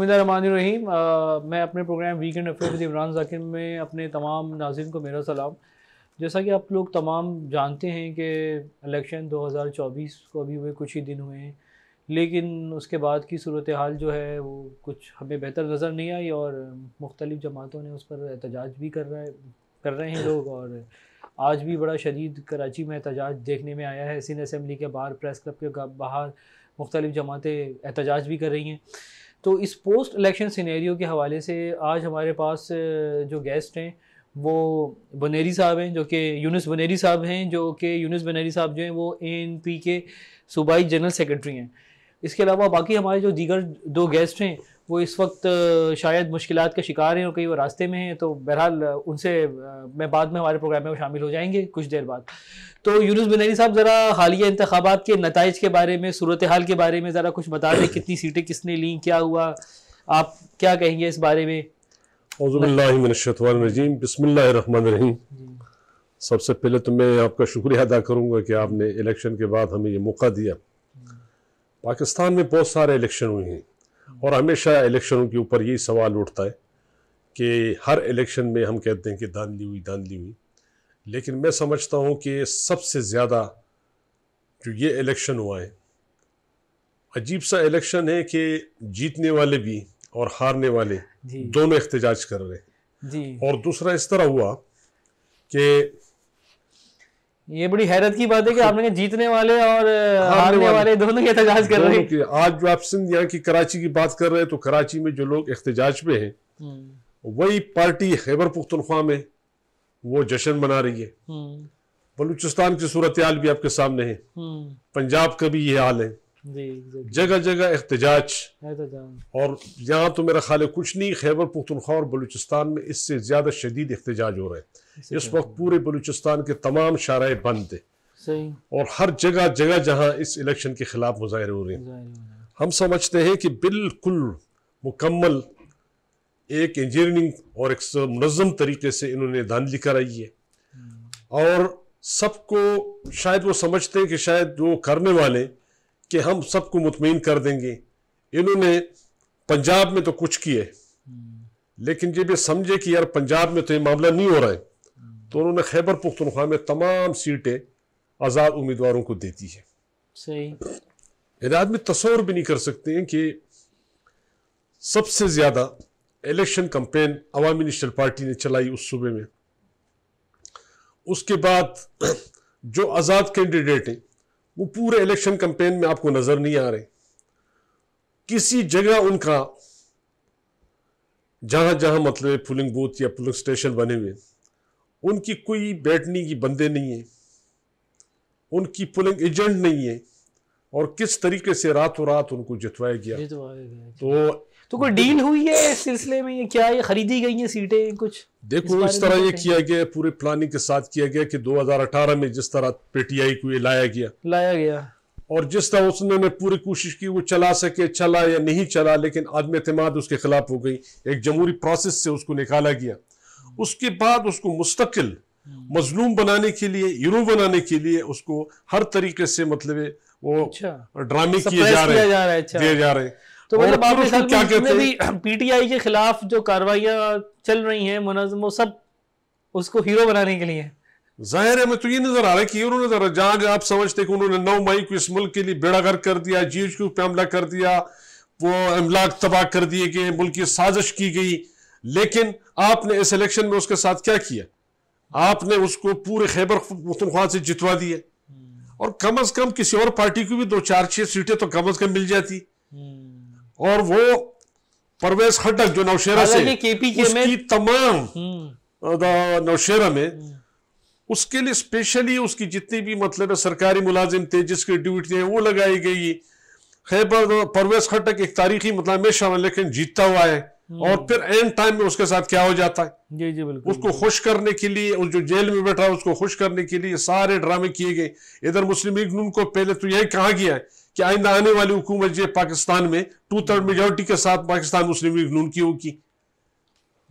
रहीम मैं अपने programme weekend affair with Imran Zakir में अपने तमाम नाजिन को मेरा सलाम जैसा कि आप लोग तमाम जानते हैं कि इलेक्शन 2024 को अभी हुए कुछ ही दिन हुए हैं लेकिन उसके बाद की सूरत हाल जो है वो कुछ हमें बेहतर नज़र नहीं आई और मुख्तलिफ़ जमातों ने उस पर एहतजाज भी कर रहा है कर रहे हैं लोग और आज भी बड़ा शदीद कराची में एहतजाज देखने में आया है सिंध असम्बली के बाहर प्रेस क्लब के बाहर मुख्तलिफ़ जमातें एहतजाज भी कर रही हैं तो इस पोस्ट इलेक्शन सिनेरियो के हवाले से आज हमारे पास जो गेस्ट हैं वो बनेरी साहब हैं जो कि यूनुस बनेरी साहब हैं जो कि यूनुस बनेरी साहब जो हैं वो एन पी के सूबाई जनरल सेक्रेटरी हैं इसके अलावा बाकी हमारे जो दीगर दो गेस्ट हैं वो इस वक्त शायद मुश्किल का शिकार हैं और कई वो रास्ते में हैं तो बहरहाल उनसे मैं बाद में हमारे प्रोग्राम में शामिल हो जाएंगे कुछ देर बाद तो यूनुस बनैरी साहब ज़रा हालिया इंतबात के नतज के बारे में सूरत हाल के बारे में ज़रा कुछ बता दें कितनी सीटें किसने ली क्या हुआ आप क्या कहेंगे इस बारे में सबसे पहले तो मैं आपका शुक्रिया अदा करूंगा कि आपने इलेक्शन के बाद हमें ये मौका दिया पाकिस्तान में बहुत सारे इलेक्शन हुए हैं और हमेशा इलेक्शनों के ऊपर यही सवाल उठता है कि हर इलेक्शन में हम कहते हैं कि धांधली हुई धांधली हुई लेकिन मैं समझता हूँ कि सबसे ज़्यादा जो ये इलेक्शन हुआ है अजीब सा इलेक्शन है कि जीतने वाले भी और हारने वाले दोनों एहतजाज कर रहे हैं और दूसरा इस तरह हुआ कि ये बड़ी हैरत की बात है कि आपने जीतने वाले और हारने वाले दोनों के एहतजाज कर रहे हैं आज जो आप सिंध यहाँ की कराची की बात कर रहे हैं तो कराची में जो लोग एहतजाज पे हैं हम्म। वही पार्टी खैबर पुख्तनख्वा में वो जश्न मना रही है हम्म। बलूचिस्तान की सूरत हाल भी आपके सामने है हम्म। पंजाब का भी ये हाल है जगह जगह एहतजाज और यहाँ तो मेरा ख्याल है कुछ नहीं खैबर पुख्तनख्वा और बलूचिस्तान में इससे ज्यादा शदीद एहतजाज हो रहा है इस वक्त पूरे बलूचिस्तान के तमाम शाराय बंद थे और हर जगह जगह जहाँ इस इलेक्शन के खिलाफ मुजाहरे हो रहे हैं हम समझते हैं कि बिल्कुल मुकम्मल एक इंजीनियरिंग और एक मनज़म तरीके से इन्होंने धांधली कराई है और सबको शायद वो समझते हैं कि शायद वो करने वाले कि हम सबको मुतमिन कर देंगे इन्होंने पंजाब में तो कुछ किए हम्म। लेकिन जब ये समझे कि यार पंजाब में तो ये मामला नहीं हो रहा है तो उन्होंने खैबर पुख्तनख्वा में तमाम सीटें आज़ाद उम्मीदवारों को देती है सही यानी आदमी तस्वर भी नहीं कर सकते हैं कि सबसे ज़्यादा election campaign Awami National Party ने चलाई उस सूबे में उसके बाद जो आज़ाद कैंडिडेट हैं वो पूरे इलेक्शन कंपेन में आपको नज़र नहीं आ रहे किसी जगह उनका जहाँ जहाँ मतलब पुलिंग बूथ या पुलिंग स्टेशन बने हुए उनकी कोई बैठने की बंदे नहीं है उनकी पुलिंग एजेंट नहीं है और किस तरीके से रातों रात उनको जितवाया गया, तो तो कोई डील हुई है इस सिलसिले में ये क्या ये खरीदी गई है सीटें कुछ देखो इस, इस तरह ये किया गया पूरे प्लानिंग के साथ किया गया कि 2018 में जिस तरह पीटीआई को ये लाया गया लाया गया और जिस तरह उसने पूरी कोशिश की वो चला सके चला या नहीं चला लेकिन आदम अतमाद उसके खिलाफ हो गई एक जमहूरी प्रोसेस से उसको निकाला गया उसके बाद उसको मुस्तकिल मजलूम बनाने के लिए हीरो बनाने के लिए उसको हर तरीके से मतलब वो अच्छा। ड्रामे किए जा रहे हैं अच्छा। जा रहे हैं तो मतलब आपके साथ क्या कहते हैं पीटीआई के खिलाफ जो कार्रवाइयां चल रही हैं मुनजम वो सब उसको हीरो बनाने के लिए जाहिर है मैं तो ये नजर आ रहा है कि उन्होंने जरा जहां आप समझते कि उन्होंने नौ मई को इस मुल्क के लिए बेड़ा घर कर दिया जी के पे हमला कर दिया वो अमलाक तबाह कर दिए गए मुल्क की साजिश की गई लेकिन आपने इस इलेक्शन में उसके साथ क्या किया आपने उसको पूरे खैबर मुख्तनख्वा से जितवा दिया और कम अज कम किसी और पार्टी को भी दो चार छह सीटें तो कम अज कम मिल जाती हम्म। और वो परवेज खटक जो नौशेरा से उसकी तमाम हम्म। नौशेरा में हम्म। उसके लिए स्पेशली उसकी जितनी भी मतलब सरकारी मुलाजिम थे जिसकी ड्यूटी है वो लगाई गई खैबर परवेज खटक एक तारीखी मतलब में लेकिन जीतता हुआ है और हम्म। फिर एंड टाइम में उसके साथ क्या हो जाता है जी जी बिल्कुल उसको खुश करने के लिए उस जो जेल में बैठा है उसको खुश करने के लिए सारे ड्रामे किए गए इधर मुस्लिम लीग नून को पहले तो यही कहा गया है कि आइंदा आने वाली हुकूमत ये पाकिस्तान में टू थर्ड मेजोरिटी के साथ पाकिस्तान मुस्लिम लीग नून की होगी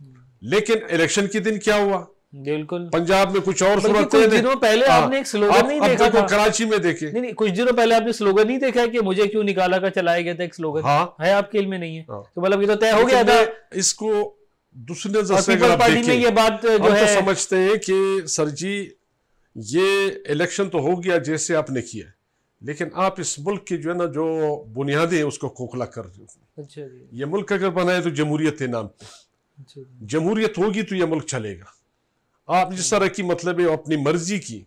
हम्म। लेकिन इलेक्शन के दिन क्या हुआ बिल्कुल पंजाब में कुछ और सूरत कुछ दिनों पहले आ, हाँ, आपने एक स्लोगन आप, नहीं देखा था कराची में देखे नहीं नहीं कुछ दिनों पहले आपने स्लोगन नहीं देखा कि मुझे क्यों निकाला का चलाया गया था एक स्लोगन हाँ, है आपके इल में नहीं है हाँ। तो मतलब ये तो तय हो गया था इसको दूसरे पीपल पार्टी में ये बात जो तो है समझते हैं कि सर जी ये इलेक्शन तो हो गया जैसे आपने किया लेकिन आप इस मुल्क की जो है ना जो बुनियादी है उसको खोखला कर अच्छा ये मुल्क अगर बनाए तो जमहूरियत के नाम पे अच्छा जमहूरियत होगी तो ये मुल्क चलेगा आप जिस तरह की मतलब है अपनी मर्जी की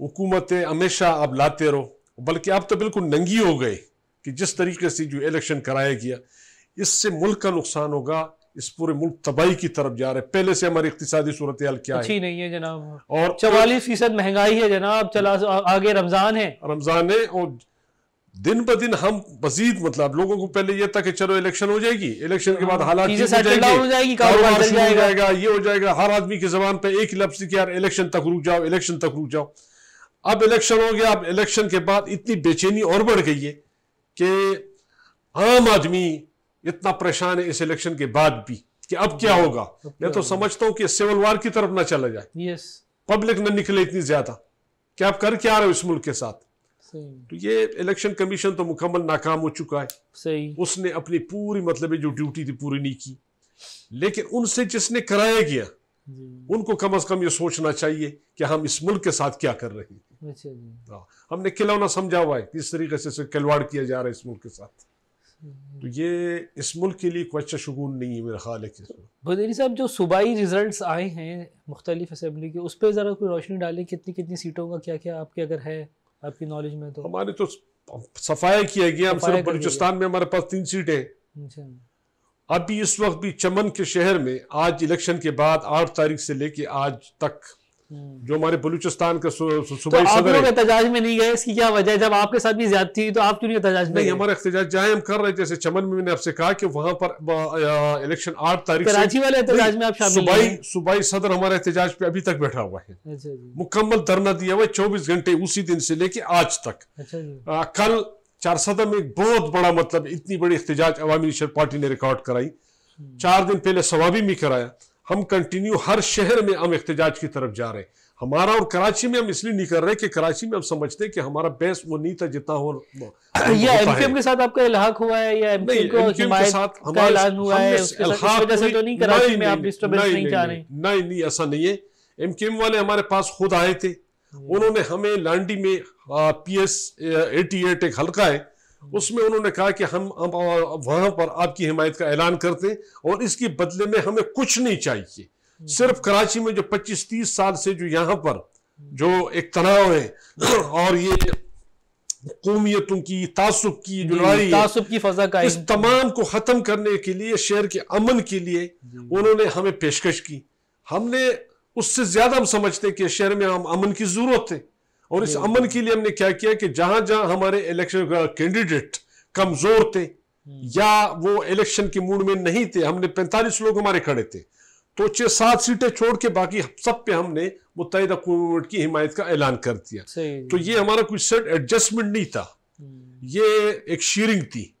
हुकूमतें हमेशा आप लाते रहो बल्कि आप तो बिल्कुल नंगी हो गए कि जिस तरीके से जो इलेक्शन कराया गया इससे मुल्क का नुकसान होगा इस पूरे मुल्क तबाही की तरफ जा रहे पहले से हमारी इकतदी सूरत क्या अच्छी है? नहीं है जनाब और चवालीस फीसद महंगाई है जनाब चला आगे रमजान है रमजान है और दिन ब दिन हम मजीद मतलब लोगों को पहले यह था कि चलो इलेक्शन हो जाएगी इलेक्शन के बाद हालात हो जाएगी जाएगा ये हो जाएगा हर आदमी की जबान पर एक ही लफ्ज की यार इलेक्शन तक रुक जाओ इलेक्शन तक रुक जाओ अब इलेक्शन हो गया अब इलेक्शन के बाद इतनी बेचैनी और बढ़ गई है कि आम आदमी इतना परेशान है इस इलेक्शन के बाद भी कि अब क्या होगा मैं तो समझता हूँ कि सिविल वार की तरफ ना चला जाए पब्लिक ना निकले इतनी ज्यादा कि आप कर क्या रहे हो इस मुल्क के साथ तो ये इलेक्शन कमीशन तो मुकम्मल नाकाम हो चुका है सही उसने अपनी पूरी मतलब जो ड्यूटी थी पूरी नहीं की लेकिन उनसे जिसने कराया गया उनको कम अज कम ये सोचना चाहिए कि हम इस मुल्क के साथ क्या कर रहे हैं अच्छा हाँ, हमने खिलौना समझा हुआ है किस तरीके से खिलवाड़ किया जा रहा है इस मुल्क के साथ तो ये इस मुल्क के लिए कोई अच्छा शगून नहीं है मेरा ख्याल है भदेरी साहब जो सूबाई रिजल्ट आए हैं मुख्तलिफ असम्बली के उस पर ज़रा कोई रोशनी डालें कितनी कितनी सीटों का क्या क्या आपके अगर है आपकी नॉलेज में तो हमारे तो सफाया किया गया हम सिर्फ बलूचिस्तान में हमारे पास तीन सीटें अच्छा। अभी इस वक्त भी चमन के शहर में आज इलेक्शन के बाद आठ तारीख से लेके आज तक हम्म। जो हमारे बलूचिस्तान के सूबाई तो एहतजाज में नहीं गए इसकी क्या वजह जब आपके साथ भी ज्यादा थी तो आप क्यों नहीं एहतजाज नहीं हमारा एहतजाज जहाँ हम कर रहे जैसे चमन में मैंने आपसे कहा कि वहाँ पर इलेक्शन आठ तारीख कराची तो वाले एहतजाज में आप सुबाई सुबाई सदर हमारे एहतजाज पे अभी तक बैठा हुआ है अच्छा मुकम्मल धरना दिया हुआ है चौबीस घंटे उसी दिन से लेके आज तक अच्छा कल चार सदर में एक बहुत बड़ा मतलब इतनी बड़ी एहतजाज अवामी पार्टी ने रिकॉर्ड कराई हम्म। चार दिन पहले सवाबी में कराया हम कंटिन्यू हर शहर में हम एहतजाज की तरफ जा रहे हैं हमारा और कराची में हम इसलिए नहीं कर रहे कि कराची में हम समझते हैं कि हमारा बेस वो नहीं था जितना हो या एमक्यूएम के साथ आपका इलाहाक हुआ है या के साथ हमारा हुआ है तो नहीं कराची में आप नहीं रहे नहीं नहीं ऐसा नहीं है वाले हमारे पास खुद आए थे हम्म। उन्होंने हमें लांडी में पी एस एटी एट एक हल्का है उसमें उन्होंने कहा कि हम वहां पर आपकी हिमायत का ऐलान करते हैं और इसके बदले में हमें कुछ नहीं चाहिए सिर्फ कराची में जो 25-30 साल से जो यहाँ पर जो एक तनाव है और ये कौमियतों की तासुब की जो लड़ाई तासुब की फजा का इस तमाम को ख़त्म करने के लिए शहर के अमन के लिए उन्होंने हमें पेशकश की हमने उससे ज़्यादा हम समझते कि शहर में हम अमन की ज़रूरत है और इस अमन के लिए हमने क्या किया कि जहां जहां हमारे इलेक्शन कैंडिडेट कमजोर थे हम्म। या वो इलेक्शन के मूड में नहीं थे हमने पैंतालीस लोग हमारे खड़े थे तो छह सात सीटें छोड़ के बाकी सब पे हमने मुतहदा की हिमायत का ऐलान कर दिया तो ये हमारा कुछ सेट एडजस्टमेंट नहीं था हम्म। ये एक शेयरिंग थी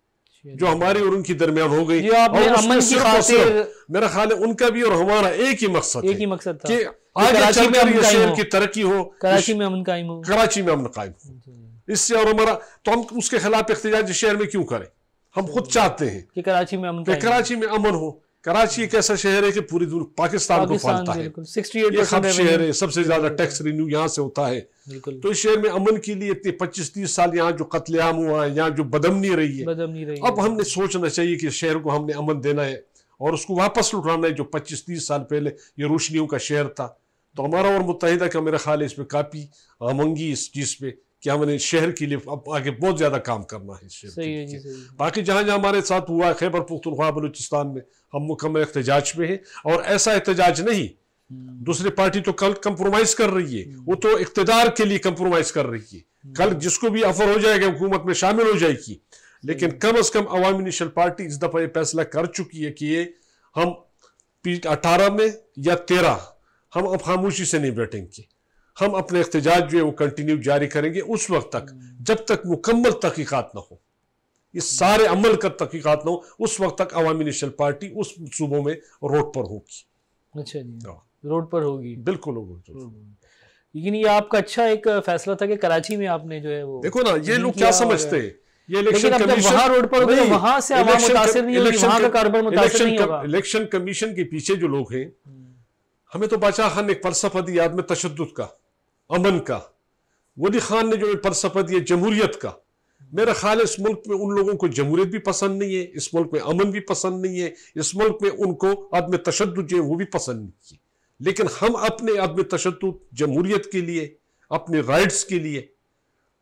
जो हमारी और उनकी दरमियान हो गई और मेरा ख्याल है उनका भी और हमारा एक ही मकसद एक ही मकसद था कि शहर की तरक्की हो कराची में अमन कायम हो कराची में अमन कायम हो इससे और हमारा तो हम उसके खिलाफ एहतजाज शहर में क्यों करें हम खुद चाहते हैं कि कराची में अमन कराची में अमन हो कराची एक ऐसा शहर है कि पूरी दूर पाकिस्तान को फैलता है ये शहर है सबसे ज्यादा टैक्स रिन्यू यहाँ से होता है तो इस शहर में अमन के लिए इतने पच्चीस तीस साल यहाँ जो कत्लेआम हुआ है यहाँ जो बदमनी रही है अब हमने सोचना चाहिए कि शहर को हमने अमन देना है और उसको वापस लुटाना है जो पच्चीस तीस साल पहले ये रोशनियों का शहर था तो हमारा और मुतहदा का मेरा ख्याल है पर काफ़ी आमंगी इस चीज़ पे कि हमने शहर के लिए अब आगे बहुत ज़्यादा काम करना है शहर बाकी जहाँ जहाँ हमारे साथ हुआ है खैबर पुख्तनख्वा बलूचिस्तान में हम मुकम्मल एहतजाज में हैं और ऐसा एहतजाज नहीं हम्म। दूसरी पार्टी तो कल कंप्रोमाइज कर रही है वो तो इकतदार के लिए कंप्रोमाइज कर रही है कल हम्म। जिसको भी अफर हो जाएगा हुकूमत में शामिल हो जाएगी लेकिन कम अज कम अवामी नेशनल पार्टी इस दफा ये फैसला कर चुकी है कि ये हम अठारह में या तेरह हम अब खामोशी से नहीं बैठेंगे हम अपने एहतजाज जो है वो कंटिन्यू जारी करेंगे उस वक्त तक जब तक मुकम्मल तहकीकत ना हो ये सारे अमल का तहकीकत ना हो उस वक्त तक अवामी नेशनल पार्टी उस सूबों में रोड पर होगी अच्छा जी हाँ। रोड पर होगी बिल्कुल होगी हम्म। लेकिन ये आपका अच्छा एक फैसला था कि कराची में आपने जो है वो देखो ना ये लोग क्या समझते हैं इलेक्शन कमीशन रोड पर वहां से आवाम मुतासिर इलेक्शन कमीशन के पीछे जो लोग हैं हमें तो बादशाह खान ने एक फलसफा दिया आदमी तशद का अमन का वली खान ने जो फलसफा दिया जमहूरियत का मेरा ख्याल इस मुल्क में उन लोगों को जमहूरियत भी पसंद नहीं है इस मुल्क में अमन भी पसंद नहीं है इस मुल्क में उनको आदम तशद जो है वो भी पसंद नहीं है लेकिन हम अपने आदम तशद जमहूरियत के लिए अपने राइट्स के लिए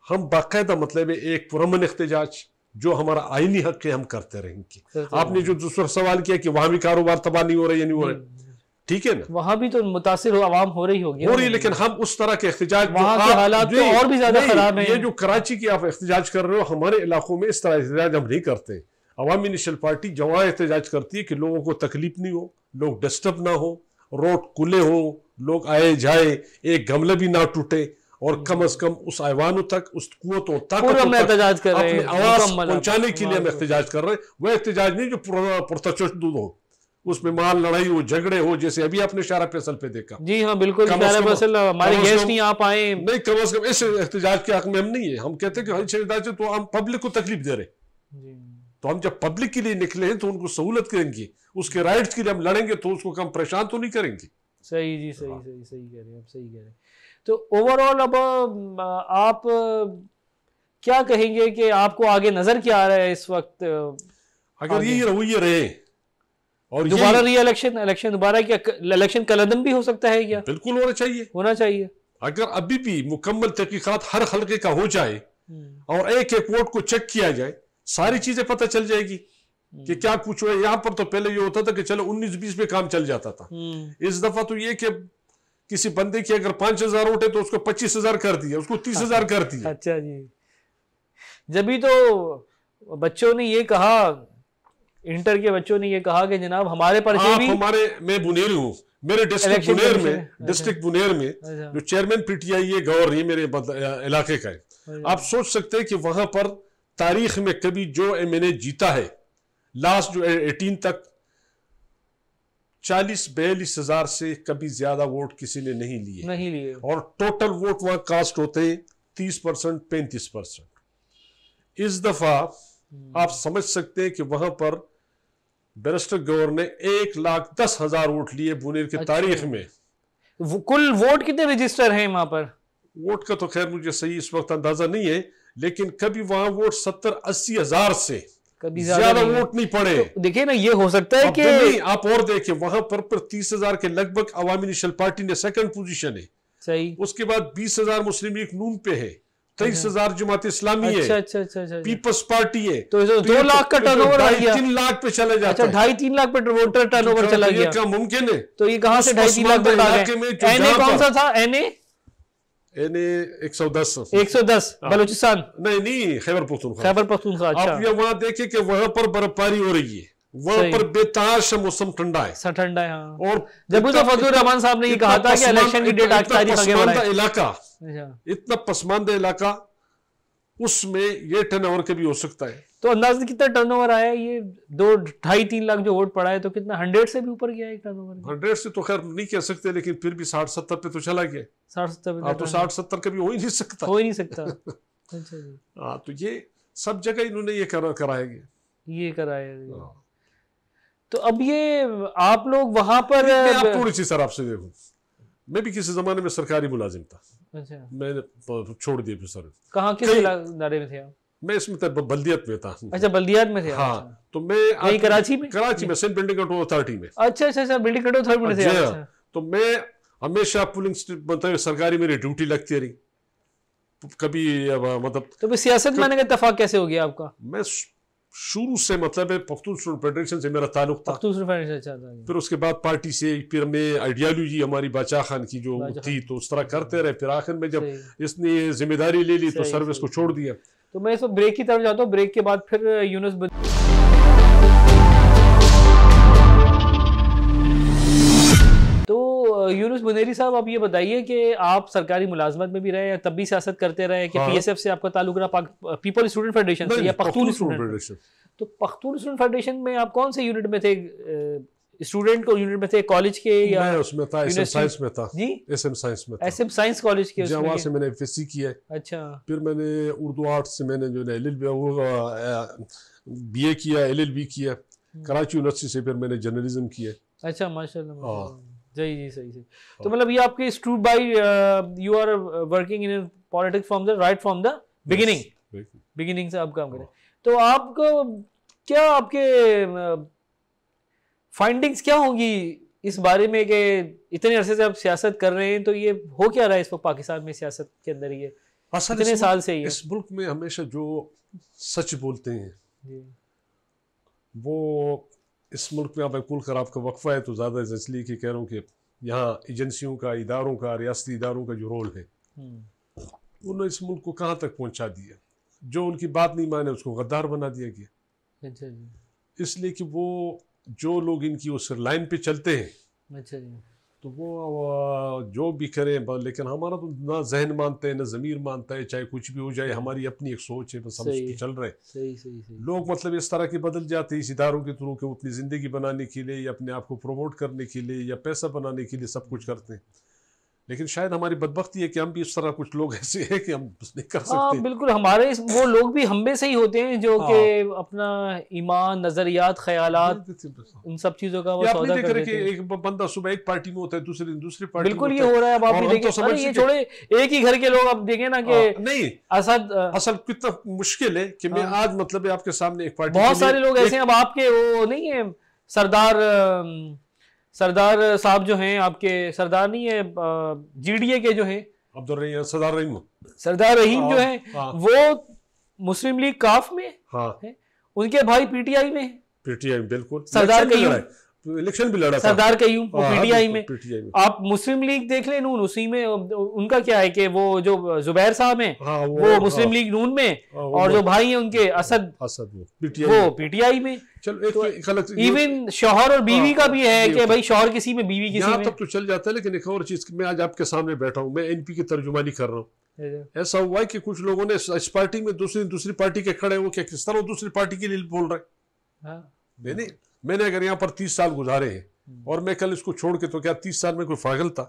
हम बाकायदा मतलब एक पुरमन एहतजाज जो हमारा आईनी हक है हम करते रहेंगे आपने जो दूसरा सवाल किया कि वहां भी कारोबार तबाह नहीं हो रहा या नहीं हो रहा हम्म, हम्म, हम्म। ठीक है ना वहां भी तो मुतासर हो आवाम हो रही होगी हो रही लेकिन हम उस तरह के एहतजाज हालात तो और भी ज्यादा खराब है ये जो कराची की आप एहतजाज कर रहे हो हमारे इलाकों में इस तरह एहतजाज हम नहीं करते अवामी नेशनल पार्टी जहाँ एहतजाज करती है कि लोगों को तकलीफ नहीं हो लोग डिस्टर्ब ना हो रोड खुले हो लोग आए जाए एक गमले भी ना टूटे और कम अज कम उस ऐवानों तक उस कुतों तक आवाज पहुंचाने के लिए हम एहतजाज कर रहे हैं वह एहतजाज नहीं जो पुरतचुद हो उसमें माल लड़ाई हो झगड़े हो जैसे अभी आपने शारा फैसल पे देखा जी हाँ बिल्कुल हमारे गेस्ट नहीं आ पाए नहीं कम अज कम इस एहतजाज के हक में हम नहीं है हम कहते हैं कि इस तो हम पब्लिक को तकलीफ दे रहे तो हम जब पब्लिक के लिए निकले हैं तो उनको सहूलत करेंगे उसके राइट्स के लिए हम लड़ेंगे तो उसको कम परेशान तो नहीं करेंगे सही जी सही हाँ। सही सही कह रहे हैं आप सही कह रहे हैं तो ओवरऑल अब आप क्या कहेंगे कि आपको आगे नजर क्या आ रहा है इस वक्त अगर ये रवैये रहे और तो दोबारा री इलेक्शन इलेक्शन दोबारा क्या इलेक्शन कलदम भी हो सकता है क्या बिल्कुल होना चाहिए होना चाहिए अगर अभी भी मुकम्मल तहकीकत हर हल्के का हो जाए हम्म। और एक एक वोट को चेक किया जाए सारी हम्म। चीजें पता चल जाएगी कि हम्म। क्या कुछ हुआ यहाँ पर तो पहले ये होता था कि चलो 19-20 पे काम चल जाता था इस दफा तो ये कि किसी बंदे की अगर पांच हजार उठे तो उसको पच्चीस हजार कर दिया उसको तीस हजार कर दिया अच्छा जी जब तो बच्चों ने ये कहा इंटर के बच्चों ने ये कहा कि जनाब हमारे पर हमारे मैं बुनेर हूँ मेरे डिस्ट्रिक्ट अच्छा। बुनेर में डिस्ट्रिक्ट बुनेर में जो चेयरमैन पीटीआई ये गौर है मेरे इलाके का है अच्छा। आप सोच सकते हैं कि वहां पर तारीख में कभी जो एमएनए जीता है लास्ट जो एटीन तक चालीस बयालीस हजार से कभी ज्यादा वोट किसी ने नहीं लिए नहीं लिए और टोटल वोट वहां कास्ट होते तीस परसेंट पैंतीस परसेंट इस दफा हम्म। आप समझ सकते हैं कि वहां पर बैरिस्टर गौर ने एक लाख दस हजार वोट लिए बुनेर की अच्छा। तारीख में वो कुल वोट कितने रजिस्टर हैं वहां पर वोट का तो खैर मुझे सही इस वक्त अंदाजा नहीं है लेकिन कभी वहां वोट सत्तर अस्सी हजार से कभी ज्यादा वोट नहीं पड़े तो देखिए ना ये हो सकता है कि आप और देखिए वहां पर, तीस हजार के लगभग अवामी नेशनल पार्टी ने सेकंड पोजीशन है सही उसके बाद बीस हजार मुस्लिम लीग नून पे है तेईस अच्छा। हजार जमात इस्लामी अच्छा, है अच्छा, अच्छा, अच्छा, पीपल्स पार्टी है तो, तो दो तो लाख का टर्न ओवर तो तीन लाख पे चला जाता अच्छा, है ढाई तीन लाख पे वोटर टर्न ओवर चला गया मुमकिन है तो ये कहा से ढाई तीन लाख में कौन सा था एन ए यानी 110 110 बलूचिस्तान नहीं नहीं खैबर पख्तूनख्वा खैबर पख्तूनख्वा वहाँ देखिए कि वहाँ पर बर्फबारी हो रही है वहाँ पर बेताश मौसम ठंडा है ठंडा है और जब फजल रहमान साहब ने कहा था इलाका इतना पसमानदा इलाका उसमें ये टर्नओवर के भी हो सकता है तो अंदाज कितना टर्न ओवर आया ये दो ढाई तीन लाख जो वोट पड़ा है तो कितना हंड्रेड से भी ऊपर गया है टर्न ओवर हंड्रेड से तो खैर नहीं कह सकते लेकिन फिर भी साठ सत्तर पे तो चला गया साठ सत्तर पे हाँ, तो साठ सत्तर कभी हो ही नहीं सकता हो ही नहीं सकता अच्छा हाँ तो ये सब जगह इन्होंने ये करा गया ये कराया हाँ। तो अब ये आप लोग वहां पर आप थोड़ी सी सर आपसे देखूं मैं भी किसी जमाने में सरकारी मुलाजिम था अच्छा मैंने छोड़ दिए फिर सर्विस कहाँ किस दायरे में थे आप मैं इसमें तो बल्दियत में था अच्छा बल्दियत में थे हाँ तो मैं यही कराची में कराची में सेंट बिल्डिंग कंट्रोल अथॉरिटी में अच्छा अच्छा अच्छा बिल्डिंग कंट्रोल अथॉरिटी में थे अच्छा। हाँ। तो मैं हमेशा पुलिंग मतलब सरकारी मेरी ड्यूटी लगती रही कभी मतलब तो सियासत में इतफाक कैसे हो गया आपका मैं शुरू से मतलब है पख्तून फेडरेशन से मेरा ताल्लुक था फेडरेशन फिर उसके बाद पार्टी से फिर मैं आइडियालॉजी हमारी बादशाह खान की जो थी तो उस तरह करते रहे फिर आखिर में जब इसने जिम्मेदारी ले ली तो सर्विस को छोड़ दिया तो मैं इस ब्रेक की तरफ जाता हूँ ब्रेक के बाद फिर यूनस यूनुस बुनेरी साहब आप ये बताइए कि आप सरकारी मुलाजमत में भी रहे या तब भी सियासत करते रहे कि पी हाँ। से आपका ताल्लुक रहा पीपल स्टूडेंट फेडरेशन से या पख्तून स्टूडेंट फेडरेशन तो पख्तून स्टूडेंट फेडरेशन में आप कौन से यूनिट में थे स्टूडेंट को यूनिट में थे कॉलेज के या मैं उसमें था एसएम साइंस में था जी एसएम साइंस में था एसएम साइंस कॉलेज के उसमें वहाँ से मैंने एफएससी किया अच्छा फिर मैंने उर्दू आर्ट्स से मैंने जो है एलएलबी एल बीए किया एलएलबी किया हम्म। कराची यूनिवर्सिटी से फिर मैंने जर्नलिज्म किया अच्छा माशाल्लाह हाँ। जी जी सही सही तो मतलब ये आपके स्ट्रू by you are working in politics from the right from the beginning beginning से आप काम करें तो आपको क्या आपके फाइंडिंग्स uh, क्या होंगी इस बारे में कि इतने अरसे से आप सियासत कर रहे हैं तो ये हो क्या रहा है इस वक्त पाकिस्तान में सियासत के अंदर ये इतने साल से इस मुल्क में हमेशा जो सच बोलते हैं वो इस मुल्क में अब कुल खराब का वक्फा है तो ज़्यादा इसलिए कह रहा हूँ कि यहाँ एजेंसियों का इदारों का रियाती इदारों का जो रोल है हम्म। उन्होंने इस मुल्क को कहाँ तक पहुँचा दिया जो उनकी बात नहीं माने उसको गद्दार बना दिया गया अच्छा इसलिए कि वो जो लोग इनकी उस लाइन पे चलते हैं अच्छा जी तो वो जो भी करें लेकिन हमारा तो ना जहन मानते हैं ना ज़मीर मानता है चाहे कुछ भी हो जाए हमारी अपनी एक सोच है बस हम उस चल रहे हैं सही सही सही लोग मतलब इस तरह की बदल जाते हैं इस इधारों के थ्रू के अपनी ज़िंदगी बनाने के लिए या अपने आप को प्रमोट करने के लिए या पैसा बनाने के लिए सब कुछ करते हैं लेकिन शायद हमारी बदबख्ती है कि हम भी इस तरह कुछ लोग ऐसे हैं कि हम नहीं कर हाँ, सकते हाँ बिल्कुल हमारे वो लोग भी हम में से ही होते हैं जो हाँ। कि अपना ईमान नजरियात ख्यालात उन सब चीज़ों का वो सौदा कर कि एक बंदा सुबह एक पार्टी में होता है दूसरे दिन दूसरी पार्टी बिल्कुल ये हो रहा है अब आप तो देखें ये छोड़े एक ही घर के लोग अब देखें ना कि हाँ, नहीं असद असल कितना मुश्किल है कि मैं हाँ। आज मतलब आपके सामने एक पार्टी बहुत सारे लोग ऐसे हैं अब आपके वो नहीं है सरदार सरदार साहब जो हैं आपके सरदार नहीं है जीडीए के जो हैं अब्दुल रहीम सरदार रहीम सरदार रहीम जो हाँ, हैं हाँ। वो मुस्लिम लीग काफ में हाँ है उनके भाई पीटीआई में पीटीआई बिल्कुल सरदार कहीं इलेक्शन भी लड़ा सरदार कई हाँ, पीटीआई में आप मुस्लिम लीग देख ले नून उसी में उनका क्या है कि वो जो जुबैर साहब है हाँ, वो, वो हाँ। मुस्लिम लीग नून में और जो भाई है उनके असद असद वो पीटीआई में चलो एक, तो एक अलग इवन शोहर और बीवी का भी है कि भाई शोहर किसी में बीवी किसी में तक तो चल जाता है लेकिन एक और चीज मैं आज आपके सामने बैठा हूँ मैं एनपी की तर्जुमानी कर रहा हूँ अच्छा। ऐसा हुआ है कि कुछ लोगों ने इस पार्टी में दूसरी दूसरी पार्टी के खड़े हो क्या किस तरह दूसरी पार्टी के लिए बोल रहे हैं मैंने मैंने अगर यहाँ पर तीस साल गुजारे और मैं कल इसको छोड़ के तो क्या तीस साल में कोई फागल था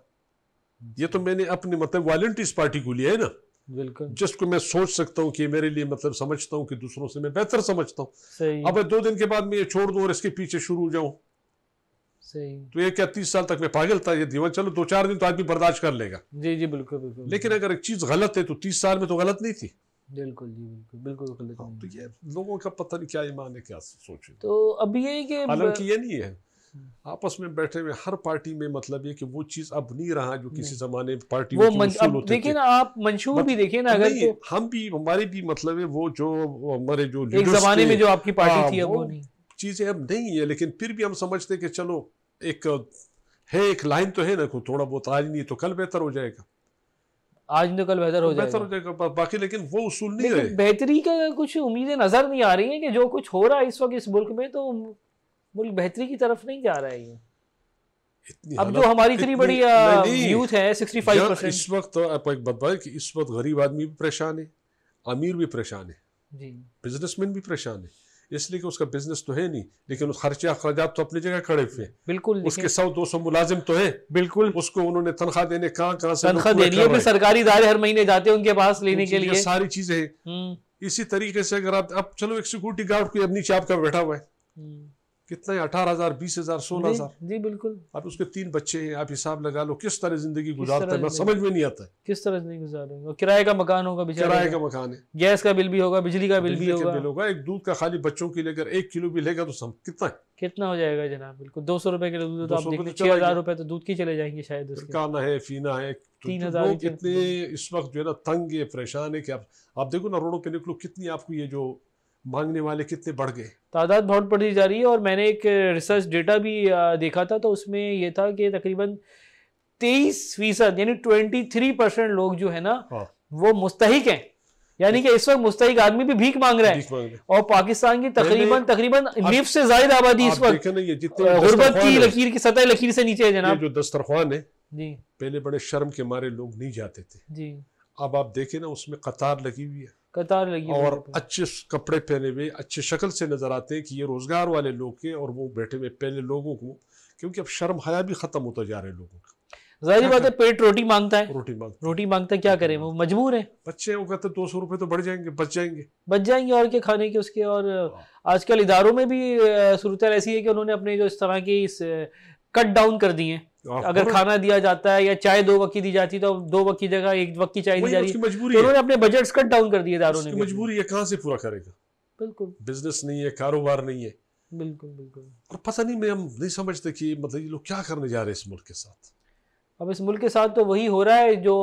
ये तो मैंने अपने मतलब वायलेंट पार्टी को लिया है ना बिल्कुल जिसको मैं सोच सकता हूँ कि मेरे लिए मतलब समझता हूँ कि दूसरों से मैं बेहतर समझता हूँ अब दो दिन के बाद मैं ये छोड़ दूँ और इसके पीछे शुरू हो जाऊँ तो ये क्या तीस साल तक मैं पागल था ये दीवान चलो दो चार दिन तो आदमी बर्दाश्त कर लेगा जी जी बिल्कुल बिल्कुल लेकिन अगर एक चीज गलत है तो तीस साल में तो गलत नहीं थी बिल्कुल जी बिल्कुल बिल्कुल बिल्कुल हाँ, तो ये लोगों का पता नहीं क्या ईमान है क्या सोचे तो अब यही कि हालांकि ये नहीं है हम्म। आपस में बैठे हुए हर पार्टी में मतलब ये कि वो चीज अब नहीं रहा जो किसी जमाने पार्टी वो मन, अब देखिए ना आप मंशूर भी देखिए ना अगर तो, हम भी हमारे भी मतलब है वो जो हमारे जो एक जमाने में जो आपकी पार्टी हाँ, थी अब वो नहीं चीजें अब नहीं है लेकिन फिर भी हम समझते कि चलो एक है एक लाइन तो है ना को थोड़ा बहुत आज नहीं तो कल बेहतर हो जाएगा आज न तो कल बेहतर हो जाएगा बेहतर हो जाएगा बाकी लेकिन वो उसूल नहीं है बेहतरी का कुछ उम्मीदें नजर नहीं आ रही है कि जो कुछ हो रहा है इस वक्त इस मुल्क में तो मुल्क बेहतरी की तरफ नहीं जा रहा है अब जो हमारी इतनी बड़ी यूथ है 65 परसेंट इस वक्त तो आपको एक बात बताए कि इस वक्त गरीब आदमी भी परेशान है अमीर भी परेशान है बिजनेसमैन भी परेशान है इसलिए कि उसका बिजनेस तो है नहीं लेकिन उस खर्चे अखराज तो अपनी जगह खड़े हुए बिल्कुल उसके सौ दो सौ मुलाजिम तो है बिल्कुल उसको उन्होंने तनख्वाह देने कहाँ कहाँ से तनख्वाह रही है सरकारी इदारे हर महीने जाते हैं उनके पास लेने के लिए सारी चीजें हम्म। इसी तरीके से अगर आप अब चलो एक सिक्योरिटी गार्ड को अपनी चाप का बैठा हुआ है हम्म। कितना है अठारह हजार बीस हजार सोलह हजार जी बिल्कुल आप उसके तीन बच्चे हैं आप हिसाब लगा लो किस तरह जिंदगी गुजारते हैं समझ में नहीं आता है किस तरह जिंदगी गुजारेंगे किराए का मकान होगा किराए का मकान है गैस का बिल भी होगा बिजली का बिल भी होगा बिल होगा एक दूध का खाली बच्चों के लिए अगर एक किलो भी लेगा तो कितना है कितना हो जाएगा जनाब बिल्कुल दो सौ रुपए किलो दूध तो आप तो छह हजार रुपए तो दूध की चले जाएंगे शायद काना है फीना है तो तीन हजार इतने इस वक्त जो है ना तंग है परेशान है कि आप देखो ना रोडों पे निकलो कितनी आपको ये जो मांगने वाले कितने बढ़ गए तादाद बहुत बढ़ती जा रही है और मैंने एक रिसर्च डेटा भी देखा था तो उसमें यह था कि तकरीबन तेईस फीसद यानी ट्वेंटी थ्री परसेंट लोग जो है ना हाँ। वो मुस्तक हैं यानी कि इस वक्त मुस्तक आदमी भी भीख मांग रहे हैं और पाकिस्तान की तकरीबन तकरीबन निफ से ज्यादा आबादी इस वक्त गुर्बत की लकीर की सतह लकीर से नीचे है जनाब जो दस्तरखान है जी पहले बड़े शर्म के मारे लोग नहीं जाते थे जी अब आप देखें ना उसमें कतार लगी हुई है कतार लगी और अच्छे कपड़े पहने हुए अच्छे शक्ल से नजर आते हैं कि ये रोजगार वाले लोग हैं और वो बैठे हुए पहले लोगों को क्योंकि अब शर्म हया भी खत्म होता जा रहे लोगों का जाहिर बात है पेट रोटी मांगता है रोटी मांगता है रोटी मांगता है क्या करें वो मजबूर है बच्चे वो कहते तो दो सौ रुपए तो बढ़ जाएंगे बच जाएंगे बच जाएंगे और क्या खाने के उसके और हाँ। आजकल इदारों में भी सूरत ऐसी है कि उन्होंने अपने जो इस तरह की कट डाउन कर दिए हैं अगर खाना दिया जाता है या चाय दो वक्की दी जाती तो दो वक्की जगह एक वक्की चाय दी जाती रही तो है उन्होंने अपने बजट कट डाउन कर दिए दारों ने मजबूरी है कहाँ से पूरा करेगा बिल्कुल बिजनेस नहीं है कारोबार नहीं है बिल्कुल बिल्कुल और पता नहीं मैं हम नहीं समझते कि मतलब ये लोग क्या करने जा रहे हैं इस मुल्क के साथ अब इस मुल्क के साथ तो वही हो रहा है जो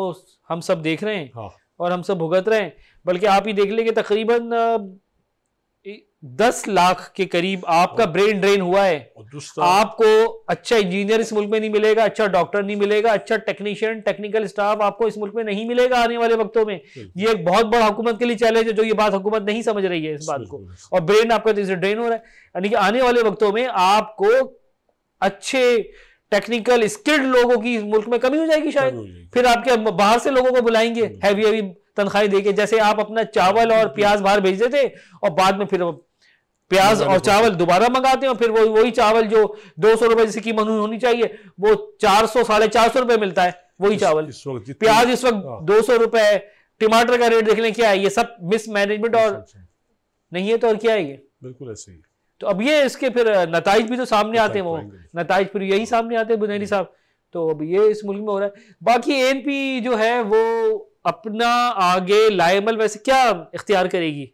हम सब देख रहे हैं हाँ। और हम सब भुगत रहे हैं बल्कि आप ही देख लेंगे तकरीबन दस लाख के करीब आपका ब्रेन ड्रेन हुआ है आपको अच्छा इंजीनियर इस मुल्क में नहीं मिलेगा अच्छा डॉक्टर नहीं मिलेगा अच्छा टेक्नीशियन टेक्निकल स्टाफ आपको इस मुल्क में नहीं मिलेगा आने वाले वक्तों में ये एक बहुत बड़ा हुकूमत के लिए चैलेंज है जो ये बात हुकूमत नहीं समझ रही है इस बात को और ब्रेन आपका जैसे तो ड्रेन हो रहा है यानी कि आने वाले वक्तों में आपको अच्छे टेक्निकल स्किल्ड लोगों की मुल्क में कमी हो जाएगी शायद फिर आपके बाहर से लोगों को बुलाएंगे हैवी हैवी तनख्वाही देके जैसे आप अपना चावल और प्याज बाहर भेजते थे और बाद में फिर प्याज और चावल दोबारा मंगाते हैं और फिर वो वही चावल जो दो सौ रुपए जैसे कीमत होनी चाहिए वो चार सौ साढ़े चार सौ रुपए मिलता है वही चावल इस प्याज इस वक्त हाँ। दो सौ रुपए है टमाटर का रेट देख लें क्या है ये सब मिसमैनेजमेंट और अच्छा, अच्छा। नहीं है तो और क्या है ये बिल्कुल ऐसे ही तो अब ये इसके फिर नतज भी तो सामने आते हैं वो नतज फिर यही सामने आते हैं बुनैनी साहब तो अब ये इस मुल्क में हो रहा है बाकी एन जो है वो अपना आगे लाइमल वैसे क्या इख्तियार करेगी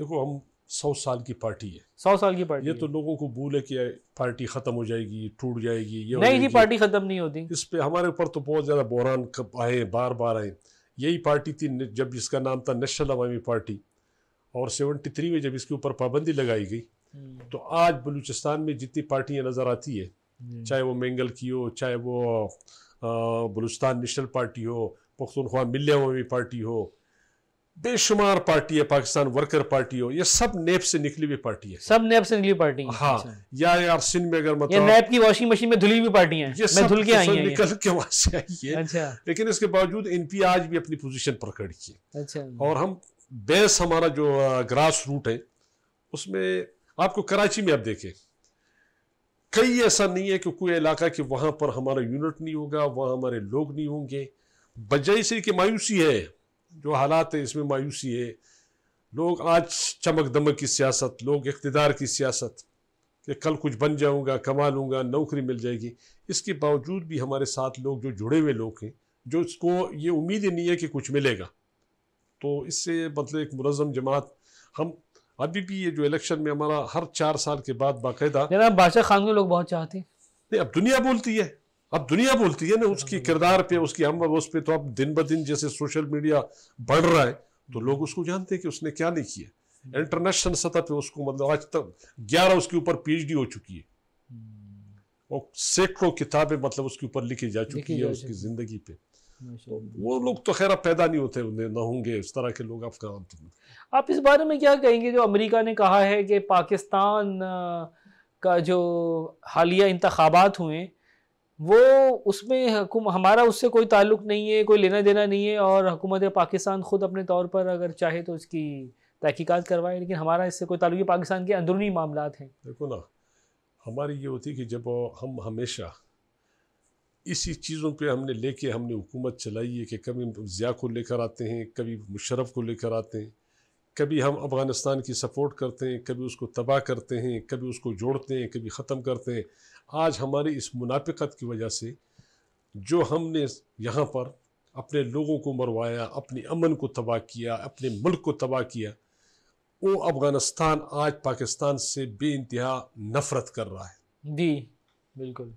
देखो हम सौ साल की पार्टी है सौ साल की पार्टी ये तो लोगों को भूल है कि पार्टी खत्म हो जाएगी टूट जाएगी ये नहीं जी पार्टी खत्म नहीं होती इस पे हमारे ऊपर तो बहुत ज्यादा बहरान आए बार बार आए यही पार्टी थी जब इसका नाम था नेशनल अवामी पार्टी और सेवनटी थ्री में जब इसके ऊपर पाबंदी लगाई गई हम्म। तो आज बलूचिस्तान में जितनी पार्टियाँ नज़र आती है हम्म। चाहे वो मेंगल की हो चाहे वो बलूचिस्तान नेशनल पार्टी हो पख्तनख्वा मिल्ल अवामी पार्टी हो बेशुमार पार्टी है पाकिस्तान वर्कर पार्टी हो ये सब नेप से निकली हुई पार्टी है सब नेप से निकली हुई पार्टी है हाँ अच्छा। या यार सिंध में अगर मतलब ये नेप की वॉशिंग मशीन में धुली हुई पार्टी है ये सब धुल के आई है निकल के वहां से आई है अच्छा लेकिन इसके बावजूद इनपी आज भी अपनी पोजीशन पर खड़ी है अच्छा और हम बेस हमारा जो ग्रास रूट है उसमें आपको कराची में आप देखें कई ऐसा नहीं है कि कोई इलाका कि वहां पर हमारा यूनिट नहीं होगा वहां हमारे लोग नहीं होंगे बजाय से कि मायूसी है जो हालात है इसमें मायूसी है लोग आज चमक दमक की सियासत लोग इकतदार की सियासत कि कल कुछ बन जाऊंगा कमा लूँगा नौकरी मिल जाएगी इसके बावजूद भी हमारे साथ लोग जो जुड़े हुए लोग हैं जो इसको ये उम्मीद ही नहीं है कि कुछ मिलेगा तो इससे मतलब एक मुनज़म जमात हम अभी भी ये जो इलेक्शन में हमारा हर चार साल के बाद बाकायदा बादशाह खान को लोग बहुत चाहते हैं नहीं अब दुनिया बोलती है अब दुनिया बोलती है ना उसकी हाँ, हाँ। किरदार पे उसकी हम उस पर तो अब दिन ब दिन जैसे सोशल मीडिया बढ़ रहा है तो लोग उसको जानते हैं कि उसने क्या नहीं किया हम्म। इंटरनेशनल सतह पे उसको मतलब आज तक ग्यारह उसके ऊपर पीएचडी हो चुकी है हम्म। और सैकड़ों किताबें मतलब उसके ऊपर लिखी जा चुकी है उसकी जिंदगी पे तो वो लोग तो खैर पैदा नहीं होते उन्हें ना होंगे इस तरह के लोग अफगान तो आप इस बारे में क्या कहेंगे जो अमेरिका ने कहा है कि पाकिस्तान का जो हालिया इंतबात हुए वो उसमें हमारा उससे कोई ताल्लुक नहीं है कोई लेना देना नहीं है और हुकूमत पाकिस्तान ख़ुद अपने तौर पर अगर चाहे तो इसकी तहकीकत करवाए लेकिन हमारा इससे कोई ताल्लुक पाकिस्तान के अंदरूनी मामला हैं देखो ना हमारी ये होती कि जब हम हमेशा इसी चीज़ों पे हमने लेके हमने हुकूमत चलाई है कि कभी ज़िया को लेकर आते हैं कभी मुशरफ को लेकर आते हैं कभी हम अफ़गानिस्तान की सपोर्ट करते हैं कभी उसको तबाह करते हैं कभी उसको जोड़ते हैं कभी ख़त्म करते हैं आज हमारे इस मुनाफिकत की वजह से जो हमने यहाँ पर अपने लोगों को मरवाया अपने अमन को तबाह किया अपने मुल्क को तबाह किया वो अफ़गानिस्तान आज पाकिस्तान से बे इंतहा नफ़रत कर रहा है जी बिल्कुल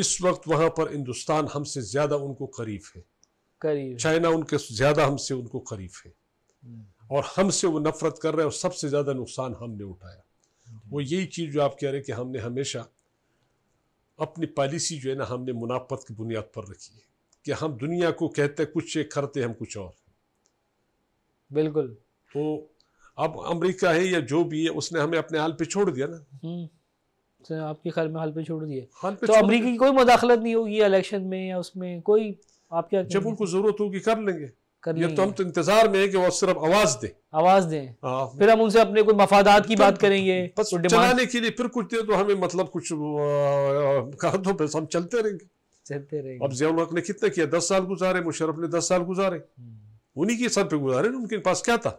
इस वक्त वहाँ पर हिंदुस्तान हमसे ज़्यादा उनको करीब है करीब चाइना उनके ज़्यादा हमसे उनको करीब है हम्म। और हमसे वो नफ़रत कर रहे हैं और सबसे ज़्यादा नुकसान हमने उठाया वो यही चीज़ जो आप कह रहे हैं कि हमने हमेशा अपनी पॉलिसी जो है ना हमने मुनाफत की बुनियाद पर रखी है कि हम दुनिया को कहते हैं कुछ चेक करते हम कुछ और बिल्कुल तो अब अमेरिका है या जो भी है उसने हमें अपने हाल पे छोड़ दिया ना तो आपके ख्याल में हाल पे छोड़ तो दिया हाल तो अमरीकी की कोई मुदाखलत नहीं होगी इलेक्शन में या उसमें कोई आप क्या जब उनको जरूरत होगी कर लेंगे करनी ये तो हम तो इंतजार में है कि वो सिर्फ आवाज दे आवाज दे हाँ। फिर हम उनसे अपने कोई मफादात की तो बात करेंगे बस तो चलाने के लिए फिर कुछ दे तो हमें मतलब कुछ कर दो तो बस हम चलते रहेंगे चलते रहेंगे अब जियाउल ने कितना किया दस साल गुजारे मुशरफ ने दस साल गुजारे हम्म। उन्हीं के सर पे गुजारे उनके पास क्या था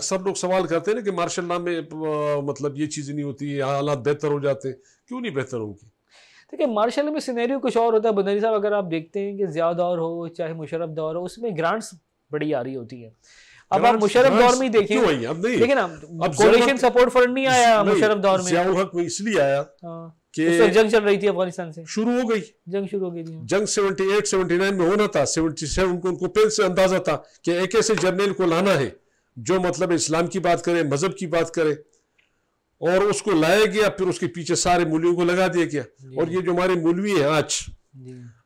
अक्सर लोग सवाल करते हैं ना कि मार्शल लॉ में मतलब ये चीज़ नहीं होती हालात बेहतर हो जाते हैं क्यों नहीं बेहतर होंगी देखिए मार्शल में सिनेरियो कुछ और होता है बंदरी साहब अगर आप देखते हैं कि ज़्यादा दौर हो चाहे मुशरफ दौर हो उसमें ग्रांट्स बड़ी आ रही होती है अब आप मुशरफ तो- दौर में देखिए देखिए ना कोलेशन सपोर्ट फंड नहीं आया मुशरफ दौर में हक इसलिए आया हाँ। कि जंग चल रही थी अफगानिस्तान से शुरू हो गई जंग शुरू हो गई थी जंग 78 79 में होना था 77 उनको उनको पहले से अंदाजा था कि एक ऐसे जर्नल को लाना है जो मतलब इस्लाम की बात करे मजहब की बात करे और उसको लाया गया फिर उसके पीछे सारे मूलियों को लगा दिया गया और ये जो हमारे मूलवी है आज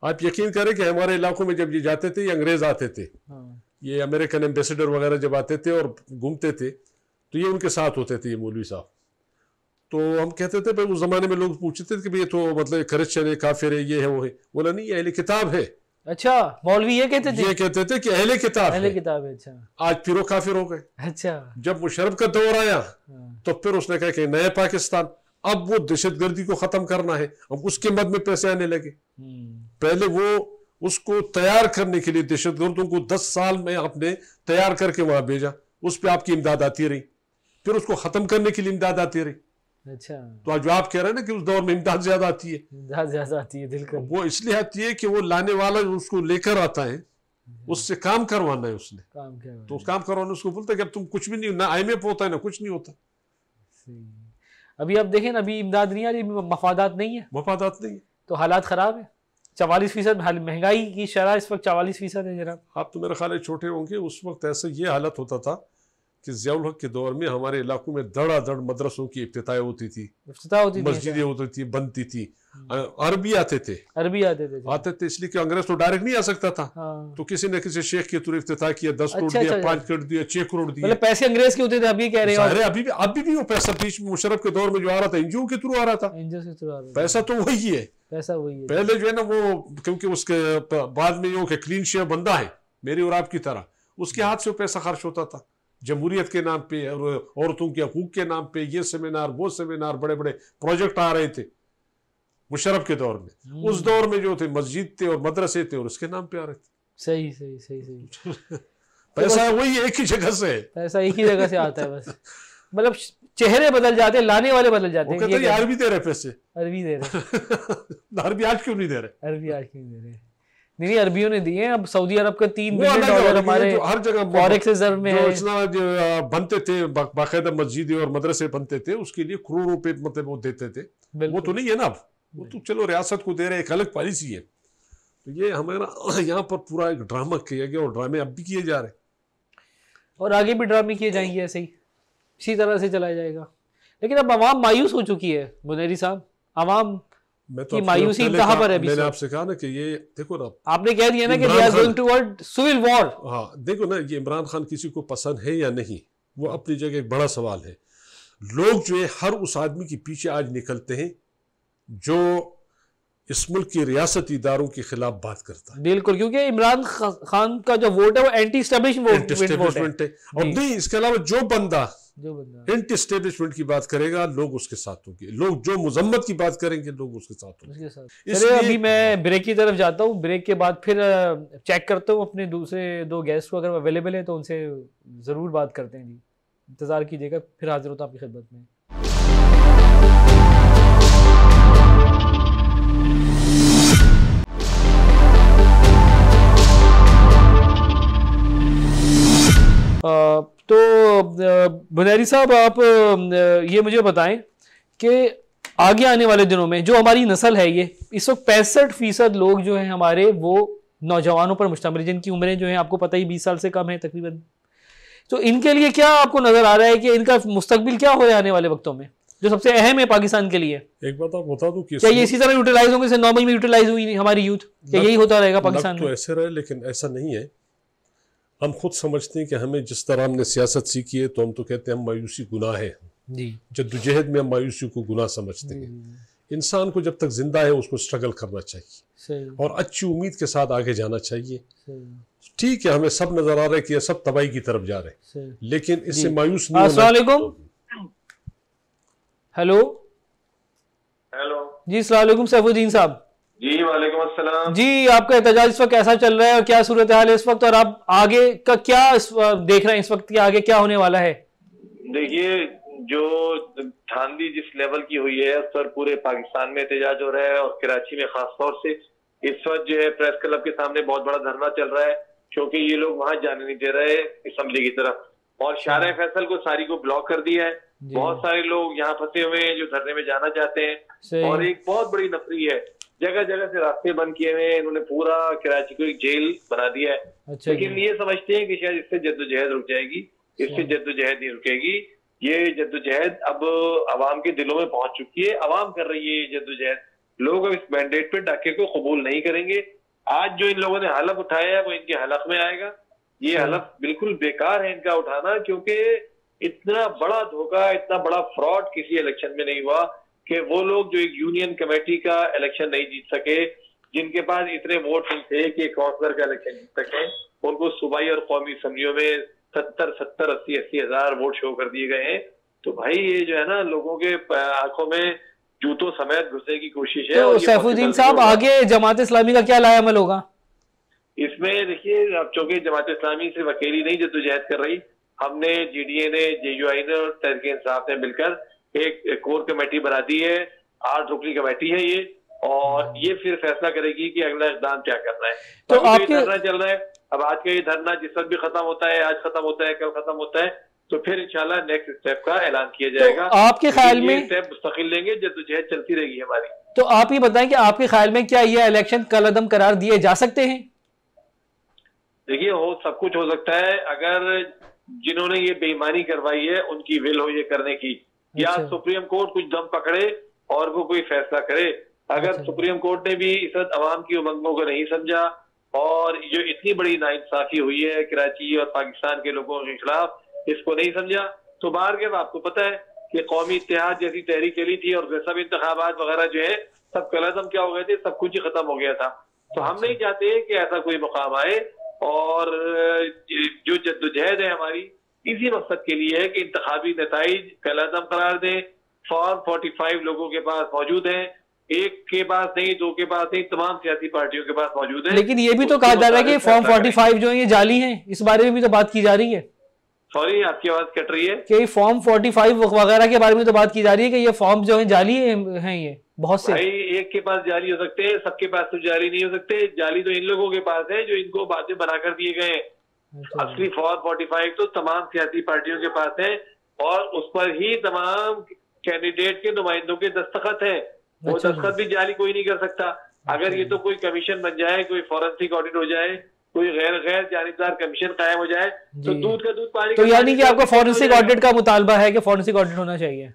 आप यकीन करें कि हमारे इलाकों में जब ये जाते थे ये अंग्रेज आते थे हाँ। ये अमेरिकन एम्बेसडर वगैरह जब आते थे और घूमते थे तो ये उनके साथ होते थे ये मौलवी साहब तो हम कहते थे भाई उस जमाने में लोग पूछते थे कि भाई ये तो मतलब क्रिश्चन है काफिर है ये है वो है बोला नहीं ये अहले किताब है अच्छा मौलवी ये कहते थे ये कहते थे कि अहले किताब अहले किताब है अच्छा आज फिर वो काफिर हो गए अच्छा जब मुशरफ का दौर आया हाँ। तो फिर उसने कहा कि नए पाकिस्तान अब वो दहशत गर्दी को खत्म करना है अब उसके मद में पैसे आने लगे हम्म। पहले वो उसको तैयार करने के लिए दहशत गर्दों को दस साल में आपने तैयार करके वहां भेजा उस पर आपकी इमदाद आती रही फिर उसको खत्म करने के लिए इमदाद आती रही अच्छा तो जो आप कह रहे हैं ना कि उस दौर में इमदाद ज्यादा आती है इमदाद ज्यादा आती है दिल वो इसलिए आती है कि वो लाने वाला जो उसको लेकर आता है उससे काम करवाना है उसने काम करवाना तो उस काम करवाना उसको बोलता है कि अब तुम कुछ भी नहीं ना आई होता है ना कुछ नहीं होता अभी आप देखें अभी इमदाद नहीं आ रही मफादात नहीं है मफादात नहीं है तो हालात खराब है चवालीस फीसद महंगाई की शरह इस वक्त चवालीस फीसद है जरा आप तो मेरे ख्याल छोटे होंगे उस वक्त ऐसे ये हालत होता था कि जयाल के दौर में हमारे इलाकों में धड़ाधड़ मदरसों की इब्तः होती थी मस्जिद मस्जिदें होती थी बनती थी हम्म। अरबी आते थे अरबी आते थे आते थे इसलिए कि अंग्रेज तो डायरेक्ट नहीं आ सकता था हाँ। तो किसी ने किसी शेख के थ्रू इफ्तः किया दस अच्छा, करोड़ अच्छा, दिया अच्छा। पांच करोड़ दिया छह करोड़ दिया मतलब पैसे अंग्रेज के होते थे अभी कह रहे हैं अरे अभी भी अभी भी वो पैसा बीच मुशरफ के दौर में जो आ रहा था एनजीओ के थ्रू आ रहा था पैसा तो वही है पैसा वही पहले जो है ना वो क्योंकि उसके बाद में यो क्लीन शेयर बंदा है मेरी और आपकी तरह उसके हाथ से पैसा खर्च होता था जमहूरियत के नाम पे और औरतों के हकूक के नाम पे ये सेमिनार वो सेमिनार बड़े बड़े प्रोजेक्ट आ रहे थे मुशरफ के दौर में हम्म। उस दौर में जो थे मस्जिद थे और मदरसे थे और उसके नाम पे आ रहे थे सही सही सही सही पैसा तो वही एक ही जगह से पैसा एक ही जगह से आता है बस मतलब चेहरे बदल जाते हैं लाने वाले बदल जाते हैं अरबी दे रहे पैसे अरबी दे रहे अरबी आज क्यों नहीं दे रहे अरबी आज क्यों नहीं दे रहे नहीं नहीं अरबियों ने दिए अब सऊदी अरब का तीन बिलियन डॉलर हमारे हर जगह फॉरेक्स रिजर्व में है इतना बनते थे बाकायदा मस्जिदें और मदरसे बनते थे उसके लिए करोड़ों रुपए मतलब वो देते थे वो तो नहीं है ना अब वो तो चलो रियासत को दे रहे एक अलग पॉलिसी है तो ये हमारा यहाँ पर पूरा एक ड्रामा किया गया और ड्रामे अब भी किए जा रहे और आगे भी ड्रामे किए जाएंगे ऐसे ही इसी तरह से चलाया जाएगा लेकिन अब आवाम मायूस हो चुकी है मुनेरी साहब आवाम मैं तो मायूसी कहां पर है मैंने आपसे कहा ना कि ये देखो ना आपने कह दिया ना कि we are going toward civil war देखो ना ये इमरान खान किसी को पसंद है या नहीं वो अपनी जगह एक बड़ा सवाल है लोग जो है हर उस आदमी के पीछे आज निकलते हैं जो इस मुल्क के रियासती इदारों के खिलाफ बात करता है बिल्कुल क्योंकि इमरान खान का जो वोट है वो एंटी स्टेब्लिशमेंट वोट है और नहीं इसके अलावा जो बंदा जो बंदा एंटी स्टेब्लिशमेंट की बात करेगा लोग उसके साथ होंगे लोग जो मुजम्मत की बात करेंगे लोग उसके साथ होंगे इसलिए अभी मैं ब्रेक की तरफ जाता हूँ ब्रेक के बाद फिर चेक करता हूँ अपने दूसरे दो गेस्ट को अगर अवेलेबल है तो उनसे ज़रूर बात करते हैं जी इंतज़ार कीजिएगा फिर हाजिर होता आपकी खिदमत में तो बुनैरी साहब आप ये मुझे बताएं कि आगे आने वाले दिनों में जो हमारी नस्ल है ये इस वक्त पैंसठ फीसद लोग जो हैं हमारे वो नौजवानों पर मुश्तमिल जिनकी उम्रें जो हैं आपको पता ही बीस साल से कम है तकरीबन तो इनके लिए क्या आपको नज़र आ रहा है कि इनका मुस्तबिल क्या हो आने वाले वक्तों में जो सबसे अहम है पाकिस्तान के लिए एक बात आप बता दो कि क्या ये इसी तरह यूटिलाइज होंगे नॉर्मल में यूटिलाइज हुई हमारी यूथ क्या यही होता रहेगा तो पाकिस्तान तो ऐसे रहे लेकिन ऐसा नहीं है हम खुद समझते हैं कि हमें जिस तरह हमने सियासत सीखी है तो हम तो कहते हैं हम मायूसी गुनाह है जद्दोजहद में हम मायूसी को गुनाह समझते हैं हम्म। इंसान को जब तक जिंदा है उसको स्ट्रगल करना चाहिए और अच्छी उम्मीद के साथ आगे जाना चाहिए ठीक है हमें सब नजर आ रहा है कि सब तबाही की तरफ जा रहे हैं लेकिन इससे मायूस नहीं हेलो हेलो जी सलाम सैफुद्दीन साहब जी वालेकुम अस्सलाम जी आपका एहतजाज इस वक्त कैसा चल रहा है और क्या सूरत हाल है इस वक्त और आप आगे का क्या देख रहे हैं इस वक्त के आगे क्या होने वाला है देखिए जो धांधली जिस लेवल की हुई है उस पर पूरे पाकिस्तान में एहतजाज हो रहा है और कराची में खासतौर से इस वक्त जो है प्रेस क्लब के सामने बहुत बड़ा धरना चल रहा है क्योंकि ये लोग वहां जाने नहीं दे रहे असम्बली की तरफ और शार फैसल को सारी को ब्लॉक कर दिया है बहुत सारे लोग यहाँ फंसे हुए हैं जो धरने में जाना चाहते हैं और एक बहुत बड़ी नफरी है जगह जगह से रास्ते बंद किए हुए हैं इन्होंने पूरा कराची को एक जेल बना दिया है अच्छा लेकिन ये समझते हैं कि शायद इससे जद्दोजहद रुक जाएगी अच्छा। इससे जद्दोजहद नहीं रुकेगी ये जद्दोजहद अब आवाम के दिलों में पहुंच चुकी है आवाम कर रही है ये जद्दोजहद लोग अब इस मैंडेट पर डाके को कबूल नहीं करेंगे आज जो इन लोगों ने हलफ उठाया है वो इनके हलफ में आएगा ये अच्छा। हलफ बिल्कुल बेकार है इनका उठाना क्योंकि इतना बड़ा धोखा इतना बड़ा फ्रॉड किसी इलेक्शन में नहीं हुआ कि वो लोग जो एक यूनियन कमेटी का इलेक्शन नहीं जीत सके जिनके पास इतने वोट नहीं थे कि काउंसलर का इलेक्शन जीत सके उनको सूबाई और कौमी असम्बलियों में सत्तर सत्तर अस्सी अस्सी हजार वोट शो कर दिए गए हैं तो भाई ये जो है ना लोगों के आंखों में जूतों समेत घुसने की कोशिश है तो सैफुद्दीन साहब आगे जमात इस्लामी का क्या लाया मल होगा इसमें देखिए अब चूंकि जमात इस्लामी सिर्फ अकेली नहीं जद्दोजहद कर रही हमने ए ने आई ने और तहरीक इंसाफ ने मिलकर एक, कोर कमेटी बना दी है आठ रुकनी कमेटी है ये और ये फिर फैसला करेगी कि अगला इकदाम क्या करना है तो, तो आपके धरना चल रहा है अब आज का ये धरना जिस वक्त भी खत्म होता है आज खत्म होता है कल खत्म होता है तो फिर इंशाल्लाह नेक्स्ट स्टेप का ऐलान किया तो जाएगा तो आपके ख्याल में स्टेप मुस्तकिल लेंगे जद्दोजहद तो चलती रहेगी हमारी तो आप ये बताएं कि आपके ख्याल में क्या ये इलेक्शन कल अदम करार दिए जा सकते हैं देखिए हो सब कुछ हो सकता है अगर जिन्होंने ये बेईमानी करवाई है उनकी विल हो ये करने की या अच्छा। सुप्रीम कोर्ट कुछ दम पकड़े और वो कोई फैसला करे अगर अच्छा। सुप्रीम कोर्ट ने भी इस वक्त अवाम की उमंगों को नहीं समझा और जो इतनी बड़ी नाइंसाफी हुई है कराची और पाकिस्तान के लोगों के खिलाफ इसको नहीं समझा तो बाहर के आपको पता है कि कौमी इतिहाद जैसी तहरीक चली थी और सब इंतबात वगैरह जो है सब कलदम क्या हो गए थे सब कुछ ही खत्म हो गया था तो हम अच्छा। नहीं चाहते कि ऐसा कोई मुकाम आए और जो जद्दोजहद है हमारी इसी मकसद के लिए है कि इंतजामी नतज फैलादम करार दें फॉर्म फोर्टी फाइव लोगों के पास मौजूद है एक के पास नहीं दो के पास नहीं तमाम सियासी पार्टियों के पास मौजूद है लेकिन ये भी तो कहा जा रहा है कि फॉर्म फोर्टी फाइव जो है ये जाली है इस बारे में भी तो बात की जा रही है सॉरी आपकी आवाज कट रही है कि फॉर्म फोर्टी फाइव वगैरह के बारे में तो बात की जा रही है कि ये फॉर्म जो है जाली है ये बहुत से भाई एक के पास जाली हो सकते हैं सबके पास तो जाली नहीं हो सकते जाली तो इन लोगों के पास है जो इनको बाद में दिए गए हैं अच्छा। असली फॉर फोर्टी फाइव तो तमाम सियासी पार्टियों के पास है और उस पर ही तमाम कैंडिडेट के नुमाइंदों के दस्तखत है वो अच्छा। दस्तखत भी जारी कोई नहीं कर सकता अगर अच्छा। ये तो कोई कमीशन बन जाए कोई फॉरेंसिक ऑडिट हो जाए कोई गैर गैर जानबदार कमीशन कायम हो जाए तो दूध का दूध पानी तो यानी कि आपका फॉरेंसिक ऑडिट का मुतालबा है कि फॉरेंसिक ऑडिट होना चाहिए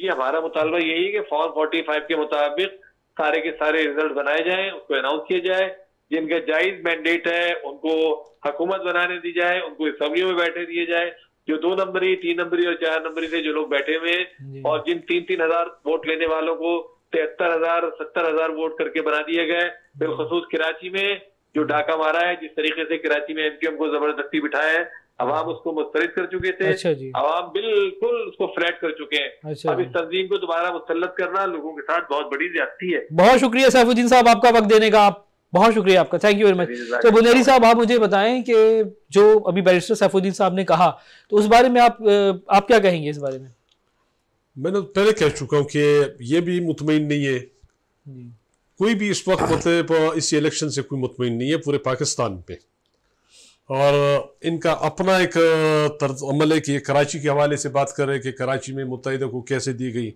जी हमारा मुतालबा यही है कि फॉर्म फोर्टी फाइव के मुताबिक सारे के सारे रिजल्ट बनाए जाए उसको अनाउंस किया जाए जिनका जायज मैंडेट है उनको हकूमत बनाने दी जाए उनको असम्बलियों में बैठे दिए जाए जो दो नंबरी तीन नंबरी और चार नंबरी से जो लोग बैठे हुए हैं और जिन तीन तीन हजार वोट लेने वालों को तिहत्तर हजार सत्तर हजार वोट करके बना दिए गए बिलखसूस कराची में जो डाका मारा है जिस तरीके से कराची में एमक्यूएम को जबरदस्ती बिठाया है अवाम उसको मुस्तरद कर चुके थे अच्छा अवाम बिल्कुल उसको फ्लैट कर चुके हैं अच्छा अब इस तंजीम को दोबारा मुसलत करना लोगों के साथ बहुत बड़ी ज्यादा है बहुत शुक्रिया सैफुद्दीन साहब आपका वक्त देने का आप बहुत शुक्रिया आपका थैंक यू वेरी मच तो बुनेरी साहब आप मुझे बताएं कि जो अभी बैरिस्टर सैफुद्दीन साहब ने कहा तो उस बारे में आप आप क्या कहेंगे इस बारे में मैंने तो पहले कह चुका हूँ कि ये भी मुतमिन नहीं है कोई भी इस वक्त मतलब इस इलेक्शन से कोई मुतमिन नहीं है पूरे पाकिस्तान पे और इनका अपना एक तर्ज अमल है कि कराची के हवाले से बात कर रहे हैं कि कराची में मुतहदा को कैसे दी गई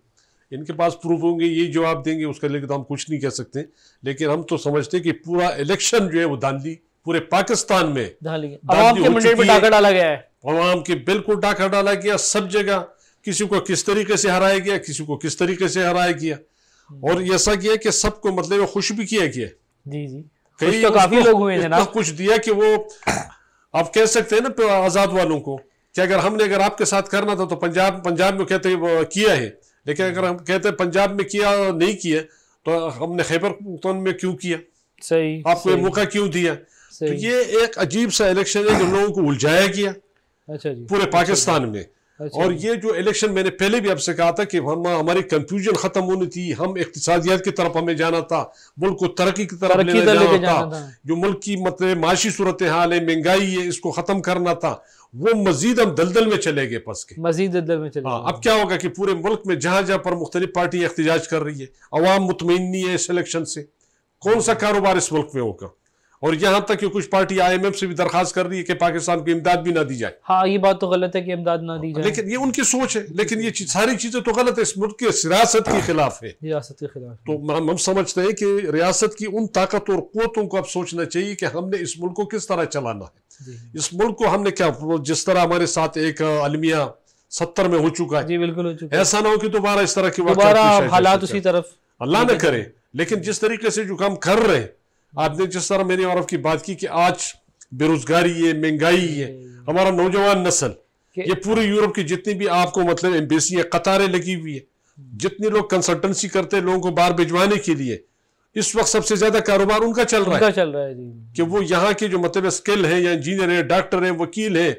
इनके पास प्रूफ होंगे ये जवाब देंगे उसका लेकर तो हम कुछ नहीं कह सकते लेकिन हम तो समझते कि पूरा इलेक्शन जो है वो धांधली पूरे पाकिस्तान में डाका डाला गया है अवाम के बिल्कुल डाका डाला गया सब जगह किसी को किस तरीके से हराया गया किसी को किस तरीके से हराया गया हम्म। और ऐसा किया कि सबको मतलब खुश भी किया गया जी जी कई तो काफी लोग हुए थे ना कुछ दिया कि वो आप कह सकते हैं ना आजाद वालों को कि अगर हमने अगर आपके साथ करना था तो पंजाब पंजाब में कहते किया है लेकिन अगर हम कहते हैं पंजाब में किया और नहीं किया तो हमने खैबर पख्तून में क्यों किया सही आपको सही, मौका क्यों दिया तो ये एक अजीब सा इलेक्शन है जो लोगों को उलझाया गया अच्छा जी पूरे अच्छा पाकिस्तान में अच्छा और ये जो इलेक्शन मैंने पहले भी आपसे कहा था कि हम हमारी कंफ्यूजन खत्म होनी थी हम इकतियात की तरफ हमें जाना था मुल्क को तरक्की की तरफ लेना था जो मुल्क की मतलब माशी सूरत हाल है महंगाई है इसको खत्म करना था वो मजीद हम दलदल में चले गए फंस के मजीद दलदल में चले हाँ, अब क्या होगा कि पूरे मुल्क में जहां जहां पर मुख्तलि पार्टियां एहतजाज कर रही है अवाम मुतमिन नहीं है इस इलेक्शन से कौन सा कारोबार इस मुल्क में होगा और यहाँ तक कि कुछ पार्टी आई एम एफ से भी दरखास्त कर रही है कि पाकिस्तान को इमदाद भी ना दी जाए हाँ ये बात तो गलत है कि इमदाद ना दी जाए लेकिन ये उनकी सोच है लेकिन ये चीज़, सारी चीज़ें तो गलत है इस मुल्क की सियासत के खिलाफ है रियासत के खिलाफ तो हम समझते हैं कि रियासत की उन ताकत और कोतों को अब सोचना चाहिए कि हमने इस मुल्क को किस तरह चलाना है इस मुल्क को हमने क्या जिस तरह हमारे साथ एक अलमिया सत्तर में हो चुका है जी बिल्कुल हो चुका है ऐसा ना हो कि दोबारा इस तरह की हालात उसी तरफ अल्लाह ने करे लेकिन जिस तरीके से जो काम कर रहे हैं आपने जिस तरह मैंने औरफ की बात की कि आज बेरोजगारी है महंगाई है हमारा नौजवान नस्ल ये पूरे यूरोप की जितनी भी आपको मतलब एम्बेसी है कतारें लगी हुई है जितने लोग कंसल्टेंसी करते हैं लोगों को बाहर भिजवाने के लिए इस वक्त सबसे ज्यादा कारोबार उनका चल रहा है चल रहा है जी कि वो यहाँ के जो मतलब स्किल है या इंजीनियर है डॉक्टर है वकील है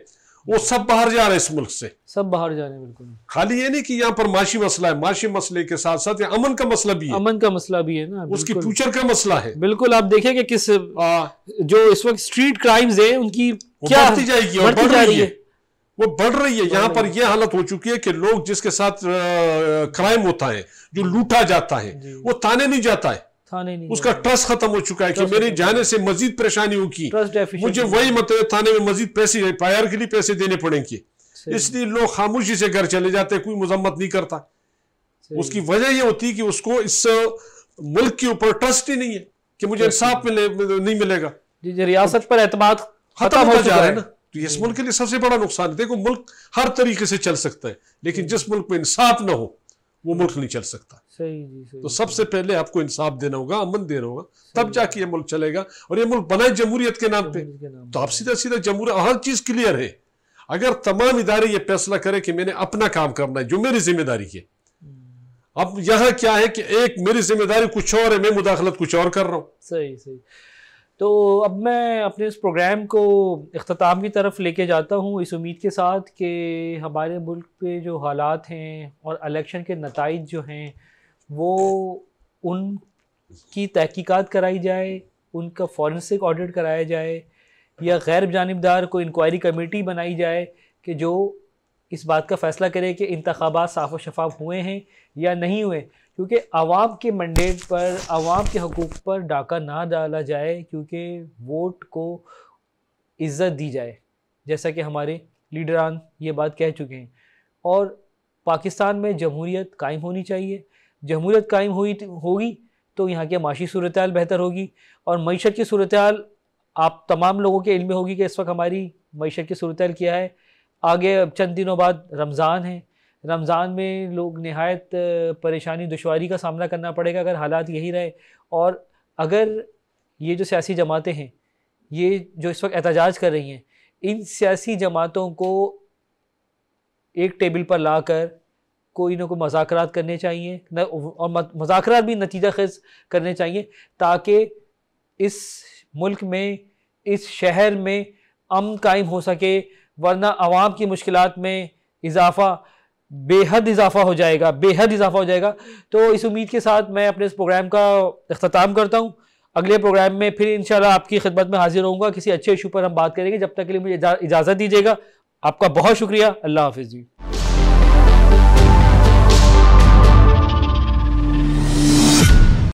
वो सब बाहर जा रहे हैं इस मुल्क से सब बाहर जा रहे हैं बिल्कुल खाली ये नहीं कि यहाँ पर माशी मसला है माशी मसले के साथ साथ अमन का मसला भी है अमन का मसला भी है ना उसकी फ्यूचर का मसला है बिल्कुल आप देखें कि किस आ, जो इस वक्त स्ट्रीट क्राइम्स है उनकी क्या बढ़ती जाएगी और बढ़ रही है वो बढ़ रही है यहाँ पर यह हालत हो चुकी है कि लोग जिसके साथ क्राइम होता है जो लूटा जाता है वो ताने नहीं जाता है थाने नहीं उसका ट्रस्ट खत्म हो चुका है कि मेरे जाने से मजीद परेशानी होगी मुझे वही मतलब थाने में मजीद पैसे पायर के लिए पैसे देने पड़ेंगे इसलिए लोग खामोशी से घर चले जाते कोई मजम्मत नहीं करता उसकी वजह यह होती कि उसको इस मुल्क के ऊपर ट्रस्ट ही नहीं है कि मुझे इंसाफ मिले नहीं मिलेगा रियासत पर एतम खत्म हो जा रहा है ना तो इस मुल्क के लिए सबसे बड़ा नुकसान है देखो मुल्क हर तरीके से चल सकता है लेकिन जिस मुल्क में इंसाफ ना हो वो मुल्क नहीं चल सकता सही जी सही तो सबसे पहले आपको इंसाफ देना होगा अमन देना होगा तब जाके ये मुल्क चलेगा और ये मुल्क बनाए जमहूरियत के नाम पे तो आप सीधा सीधा जमहूर हर चीज क्लियर है अगर तमाम इदारे ये फैसला करे कि मैंने अपना काम करना है जो मेरी जिम्मेदारी है हम्म। अब यहाँ क्या है कि एक मेरी जिम्मेदारी कुछ और है मैं मुदाखलत कुछ और कर रहा हूँ सही सही तो अब मैं अपने इस प्रोग्राम को अख्ताम की तरफ लेके जाता हूँ इस उम्मीद के साथ कि हमारे मुल्क पे जो हालात हैं और इलेक्शन के नतज जो हैं वो उनकी तहकीकात कराई जाए उनका फॉरेंसिक ऑडिट कराया जाए या गैर जानबदार कोई इंक्वायरी कमेटी बनाई जाए कि जो इस बात का फ़ैसला करे कि इंतबात साफ़ व शफाफ हुए हैं या नहीं हुए क्योंकि आवाम के मंडेट पर आवाम के हकूक़ पर डाका ना डाला जाए क्योंकि वोट को इज़्ज़त दी जाए जैसा कि हमारे लीडरान ये बात कह चुके हैं और पाकिस्तान में जमहूरीत कायम होनी चाहिए जमहूरीत कायम हुई होगी तो यहाँ की माशी सूरत बेहतर होगी और मीशत की सूरत आप तमाम लोगों के इल्म होगी कि इस वक्त हमारी मीशत की सूरत क्या है आगे चंद दिनों बाद रमज़ान है रमज़ान में लोग नहायत परेशानी दुशारी का सामना करना पड़ेगा अगर हालात यही रहे और अगर ये जो सियासी जमातें हैं ये जो इस वक्त एहतजाज कर रही हैं इन सियासी जमातों को एक टेबल पर ला कर कोई ना कोई मजाक करने चाहिए न और मजाक भी नतीजा खेज करने चाहिए ताकि इस मुल्क में इस शहर में अम कायम हो सके वरना आवाम की मुश्किल में इजाफ़ा बेहद इजाफा हो जाएगा बेहद इजाफा हो जाएगा तो इस उम्मीद के साथ मैं अपने इस प्रोग्राम का अख्ताम करता हूँ अगले प्रोग्राम में फिर इन आपकी खिदमत में हाजिर होऊंगा किसी अच्छे इशू पर हम बात करेंगे जब तक के लिए मुझे इजाज़त दीजिएगा आपका बहुत शुक्रिया अल्लाह हाफिज़ जी